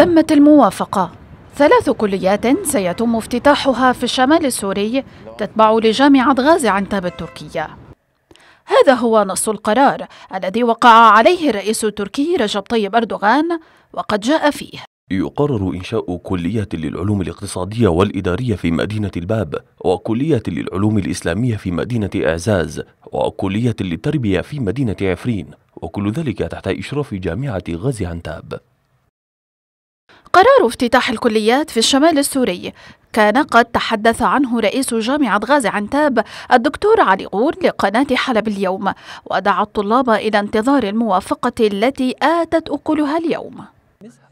تمت الموافقة ثلاث كليات سيتم افتتاحها في الشمال السوري تتبع لجامعة غازي عنتاب التركية هذا هو نص القرار الذي وقع عليه الرئيس التركي رجب طيب أردوغان وقد جاء فيه يقرر إنشاء كلية للعلوم الاقتصادية والإدارية في مدينة الباب وكلية للعلوم الإسلامية في مدينة إعزاز وكلية للتربية في مدينة عفرين وكل ذلك تحت إشراف جامعة غازي عنتاب قرار افتتاح الكليات في الشمال السوري كان قد تحدث عنه رئيس جامعة غازي عنتاب الدكتور علي غور لقناة حلب اليوم ودعا الطلاب إلى انتظار الموافقة التي آتت أكلها اليوم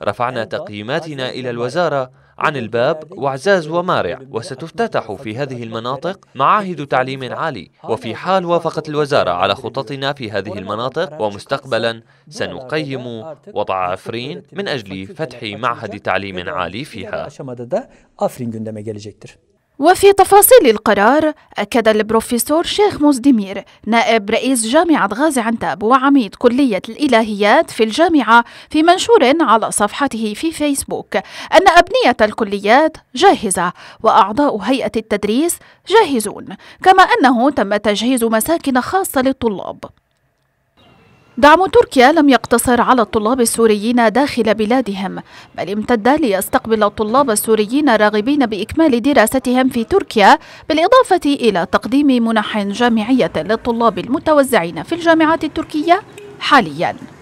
رفعنا تقييماتنا إلى الوزارة عن الباب وعزاز ومارع وستفتتح في هذه المناطق معاهد تعليم عالي وفي حال وافقت الوزارة على خططنا في هذه المناطق ومستقبلا سنقيم وضع عفرين من أجل فتح معهد تعليم عالي فيها وفي تفاصيل القرار أكد البروفيسور شيخ مزدمير نائب رئيس جامعة غازي عنتاب وعميد كلية الإلهيات في الجامعة في منشور على صفحته في فيسبوك أن أبنية الكليات جاهزة وأعضاء هيئة التدريس جاهزون كما أنه تم تجهيز مساكن خاصة للطلاب دعم تركيا لم يقتصر على الطلاب السوريين داخل بلادهم بل امتد ليستقبل الطلاب السوريين الراغبين بإكمال دراستهم في تركيا بالإضافة إلى تقديم منح جامعية للطلاب المتوزعين في الجامعات التركية حالياً